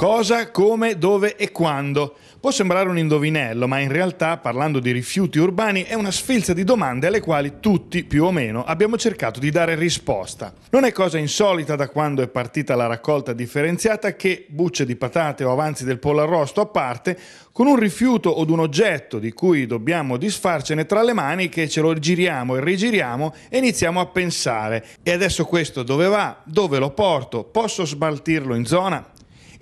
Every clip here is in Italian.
Cosa, come, dove e quando? Può sembrare un indovinello, ma in realtà, parlando di rifiuti urbani, è una sfilza di domande alle quali tutti, più o meno, abbiamo cercato di dare risposta. Non è cosa insolita da quando è partita la raccolta differenziata che bucce di patate o avanzi del pollo arrosto a parte, con un rifiuto o un oggetto di cui dobbiamo disfarcene tra le mani che ce lo giriamo e rigiriamo e iniziamo a pensare. E adesso questo dove va? Dove lo porto? Posso smaltirlo in zona?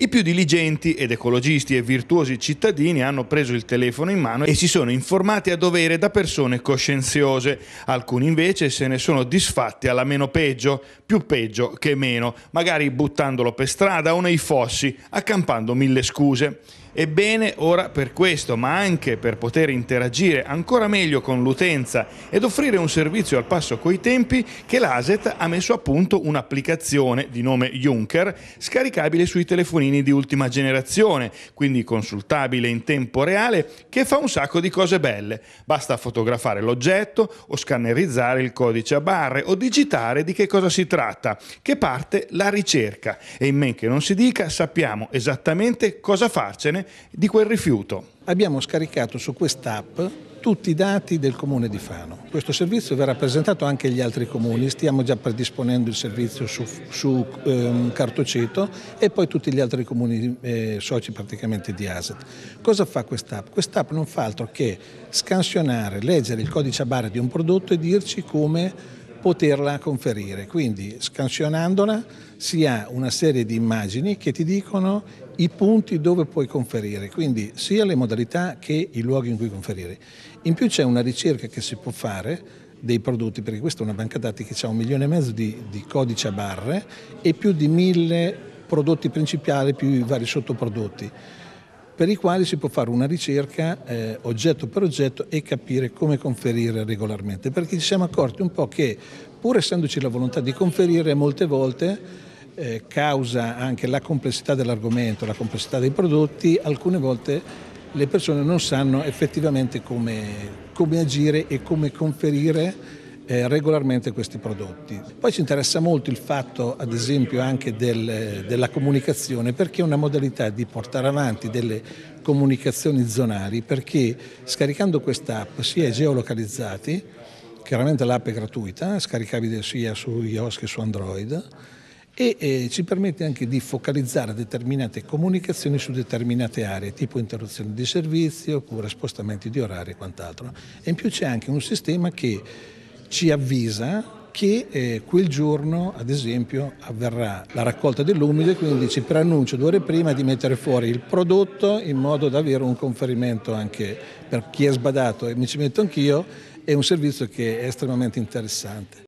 I più diligenti ed ecologisti e virtuosi cittadini hanno preso il telefono in mano e si sono informati a dovere da persone coscienziose. Alcuni invece se ne sono disfatti alla meno peggio, più peggio che meno, magari buttandolo per strada o nei fossi, accampando mille scuse. Ebbene, ora per questo, ma anche per poter interagire ancora meglio con l'utenza ed offrire un servizio al passo coi tempi, che l'ASET ha messo a punto un'applicazione di nome Junker scaricabile sui telefonini di ultima generazione, quindi consultabile in tempo reale, che fa un sacco di cose belle. Basta fotografare l'oggetto o scannerizzare il codice a barre o digitare di che cosa si tratta, che parte la ricerca e in men che non si dica sappiamo esattamente cosa farcene di quel rifiuto. Abbiamo scaricato su quest'app tutti i dati del comune di Fano. Questo servizio verrà presentato anche agli altri comuni, stiamo già predisponendo il servizio su, su ehm, Cartoceto e poi tutti gli altri comuni eh, soci praticamente di ASET. Cosa fa quest'app? Quest'app non fa altro che scansionare, leggere il codice a barre di un prodotto e dirci come poterla conferire. Quindi scansionandola si ha una serie di immagini che ti dicono i punti dove puoi conferire, quindi sia le modalità che i luoghi in cui conferire. In più c'è una ricerca che si può fare dei prodotti, perché questa è una banca dati che ha un milione e mezzo di, di codici a barre e più di mille prodotti principali più i vari sottoprodotti per i quali si può fare una ricerca eh, oggetto per oggetto e capire come conferire regolarmente, perché ci siamo accorti un po' che pur essendoci la volontà di conferire molte volte eh, causa anche la complessità dell'argomento, la complessità dei prodotti, alcune volte le persone non sanno effettivamente come, come agire e come conferire eh, regolarmente questi prodotti. Poi ci interessa molto il fatto ad esempio anche del, della comunicazione perché è una modalità di portare avanti delle comunicazioni zonali perché scaricando questa app si è geolocalizzati, chiaramente l'app è gratuita, scaricabile sia su iOS che su Android e eh, ci permette anche di focalizzare determinate comunicazioni su determinate aree, tipo interruzioni di servizio, oppure spostamenti di orari e quant'altro. E in più c'è anche un sistema che ci avvisa che eh, quel giorno, ad esempio, avverrà la raccolta dell'umido e quindi ci preannuncia due ore prima di mettere fuori il prodotto in modo da avere un conferimento anche per chi è sbadato e mi ci metto anch'io, è un servizio che è estremamente interessante.